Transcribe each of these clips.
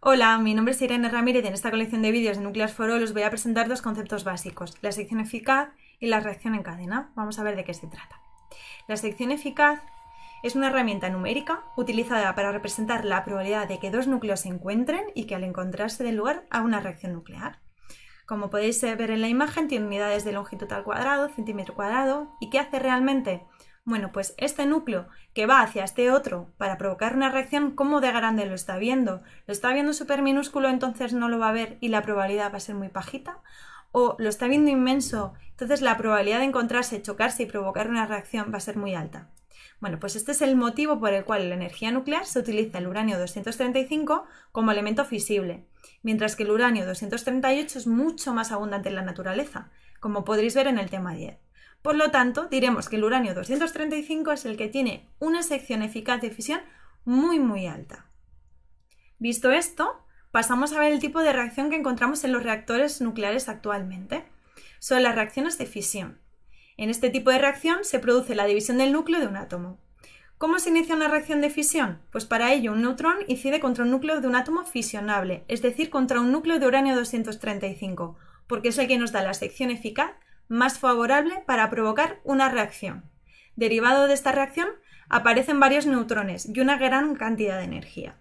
Hola, mi nombre es Irene Ramírez y en esta colección de vídeos de Núcleos Foro os voy a presentar dos conceptos básicos, la sección eficaz y la reacción en cadena. Vamos a ver de qué se trata. La sección eficaz es una herramienta numérica utilizada para representar la probabilidad de que dos núcleos se encuentren y que al encontrarse den lugar a una reacción nuclear. Como podéis eh, ver en la imagen, tiene unidades de longitud al cuadrado, centímetro cuadrado. ¿Y qué hace realmente? Bueno, pues este núcleo que va hacia este otro para provocar una reacción, ¿cómo de grande lo está viendo? ¿Lo está viendo súper minúsculo, entonces no lo va a ver y la probabilidad va a ser muy pajita? ¿O lo está viendo inmenso, entonces la probabilidad de encontrarse, chocarse y provocar una reacción va a ser muy alta? Bueno, pues este es el motivo por el cual la energía nuclear se utiliza el uranio 235 como elemento fisible, mientras que el uranio 238 es mucho más abundante en la naturaleza, como podréis ver en el tema 10. Por lo tanto, diremos que el uranio 235 es el que tiene una sección eficaz de fisión muy muy alta. Visto esto, pasamos a ver el tipo de reacción que encontramos en los reactores nucleares actualmente. Son las reacciones de fisión. En este tipo de reacción se produce la división del núcleo de un átomo. ¿Cómo se inicia una reacción de fisión? Pues para ello un neutrón incide contra un núcleo de un átomo fisionable, es decir, contra un núcleo de uranio 235, porque es el que nos da la sección eficaz más favorable para provocar una reacción. Derivado de esta reacción aparecen varios neutrones y una gran cantidad de energía.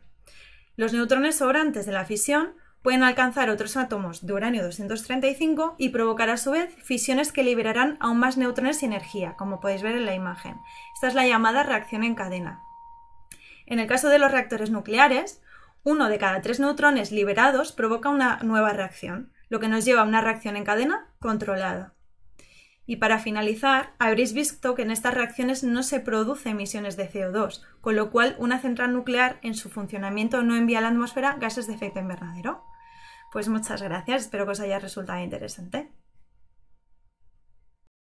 Los neutrones sobrantes de la fisión pueden alcanzar otros átomos de uranio 235 y provocar a su vez fisiones que liberarán aún más neutrones y energía, como podéis ver en la imagen. Esta es la llamada reacción en cadena. En el caso de los reactores nucleares, uno de cada tres neutrones liberados provoca una nueva reacción, lo que nos lleva a una reacción en cadena controlada. Y para finalizar, habréis visto que en estas reacciones no se produce emisiones de CO2, con lo cual una central nuclear en su funcionamiento no envía a la atmósfera gases de efecto invernadero. Pues muchas gracias, espero que os haya resultado interesante.